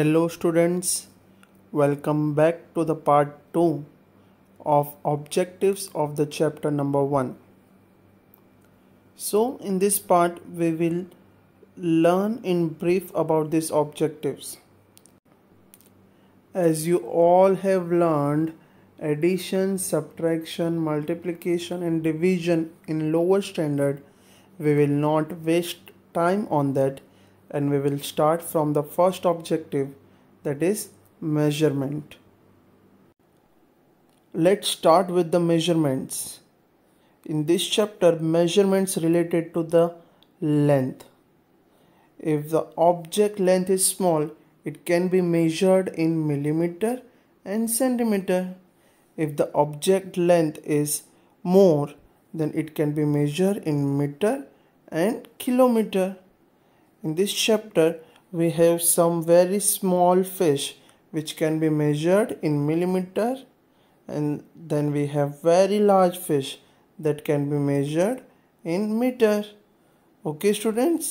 Hello students, welcome back to the part 2 of objectives of the chapter number 1. So in this part we will learn in brief about these objectives. As you all have learned addition, subtraction, multiplication and division in lower standard we will not waste time on that and we will start from the first objective that is measurement. Let's start with the measurements. In this chapter measurements related to the length. If the object length is small it can be measured in millimeter and centimeter. If the object length is more then it can be measured in meter and kilometer. In this chapter, we have some very small fish which can be measured in millimeter and then we have very large fish that can be measured in meter. Okay students?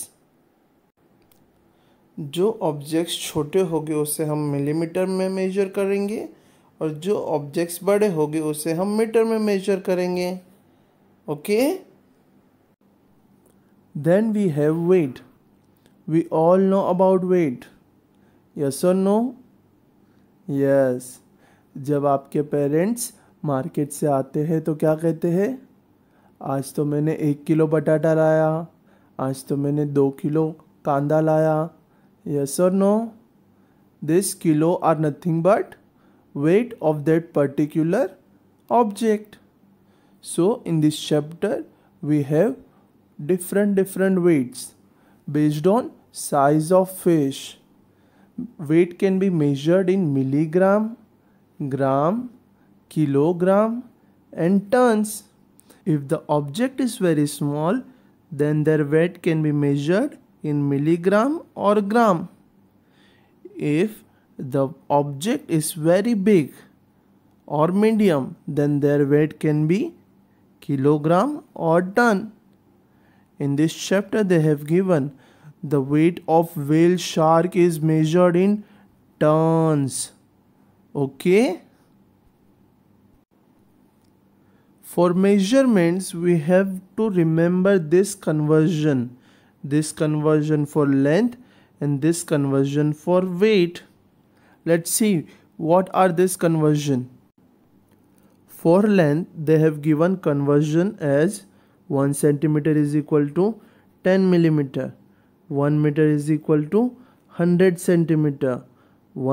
जो objects छोटे होंगे उसे हम millimetre में measure करेंगे और जो objects बड़े होंगे उसे हम मीटर में मेजर करेंगे okay then we have weight we all know about weight yes और नो यस जब आपके पेरेंट्स मार्केट से आते हैं तो क्या कहते हैं आज तो मैंने एक किलो बटाटा लाया आज तो मैंने दो किलो कांदा लाया यस और no this kilo are nothing but weight of that particular object so in this chapter we have different different weights based on size of fish weight can be measured in milligram gram kilogram and tons if the object is very small then their weight can be measured in milligram or gram if the object is very big or medium then their weight can be kilogram or ton in this chapter they have given the weight of whale shark is measured in tons. Okay. For measurements, we have to remember this conversion. This conversion for length and this conversion for weight. Let's see what are this conversion. For length, they have given conversion as 1 centimeter is equal to 10 millimeter 1 meter is equal to 100 centimeter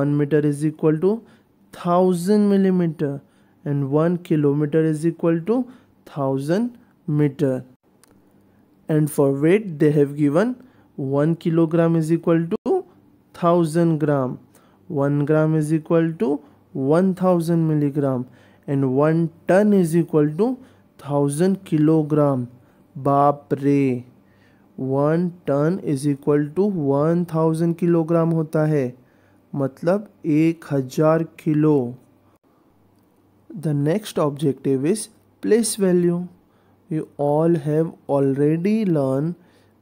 1 meter is equal to 1000 millimeter and 1 kilometer is equal to 1000 meter and for weight they have given 1 kilogram is equal to 1000 gram 1 gram is equal to 1000 milligram and 1 ton is equal to 1000 kilogram बाप one ton is equal to one thousand kilogram होता है मतलब एक हजार किलो the next objective is place value you all have already learn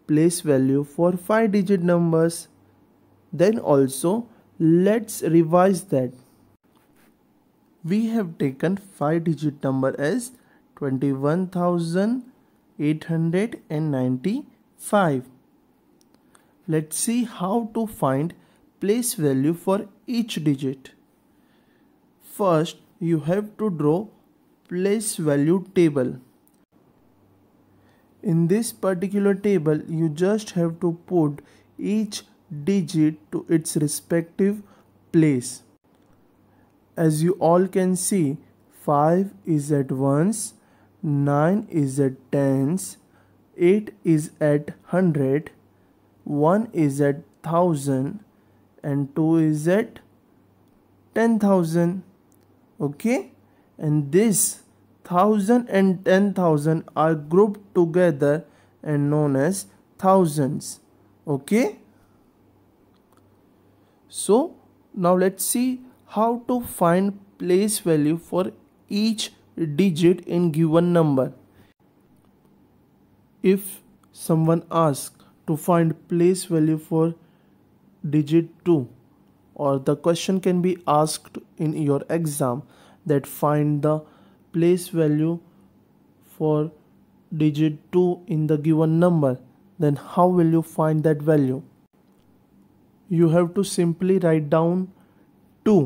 place value for five digit numbers then also let's revise that we have taken five digit number as twenty one thousand eight hundred and ninety 5. Let's see how to find place value for each digit. First, you have to draw place value table. In this particular table, you just have to put each digit to its respective place. As you all can see, 5 is at ones, 9 is at tens, 8 is at 100, 1 is at 1000 and 2 is at 10,000. Okay? And this 1000 and 10,000 are grouped together and known as thousands. Okay? So, now let's see how to find place value for each digit in given number if someone asks to find place value for digit 2 or the question can be asked in your exam that find the place value for digit 2 in the given number then how will you find that value you have to simply write down 2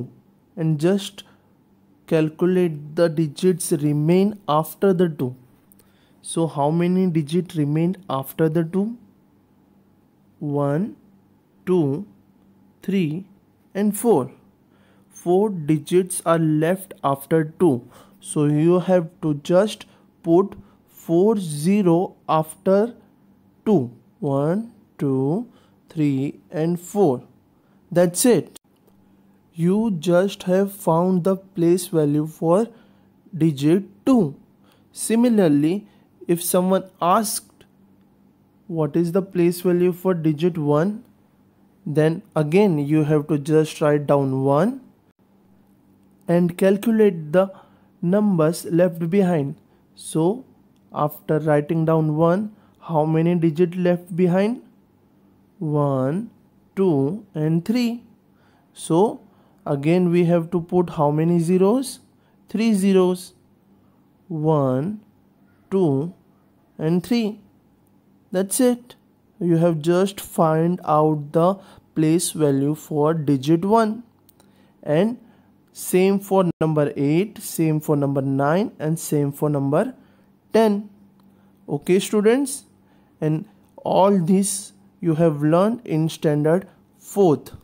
and just calculate the digits remain after the 2 so how many digit remained after the 2? 1, 2, 3 and 4. 4 digits are left after 2. So you have to just put 4 0 after 2. 1, 2, 3 and 4. That's it. You just have found the place value for digit 2. Similarly, if someone asked what is the place value for digit 1 then again you have to just write down 1 and calculate the numbers left behind so after writing down 1 how many digit left behind 1 2 and 3 so again we have to put how many zeros 3 zeros 1 2 and 3. That's it. You have just find out the place value for digit 1 and same for number 8, same for number 9 and same for number 10. Okay students and all this you have learned in standard 4th.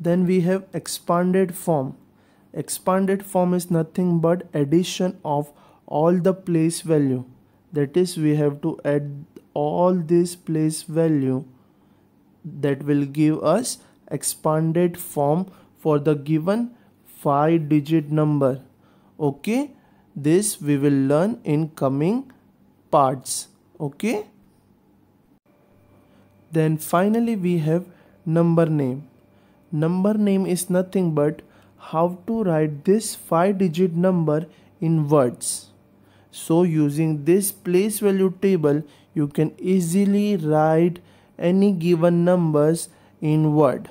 Then we have expanded form. Expanded form is nothing but addition of all the place value that is we have to add all this place value that will give us expanded form for the given 5 digit number okay this we will learn in coming parts okay then finally we have number name number name is nothing but how to write this 5 digit number in words so using this place value table, you can easily write any given numbers in word.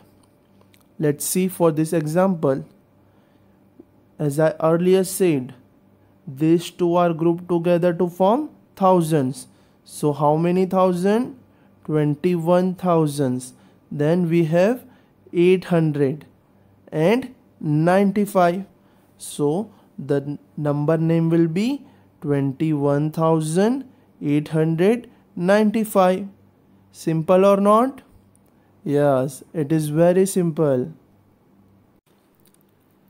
Let's see for this example. As I earlier said, these two are grouped together to form thousands. So how many thousand? 21 thousands. Then we have 800 and 95. So the number name will be 21,895. Simple or not? Yes, it is very simple.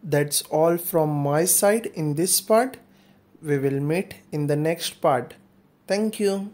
That's all from my side in this part. We will meet in the next part. Thank you.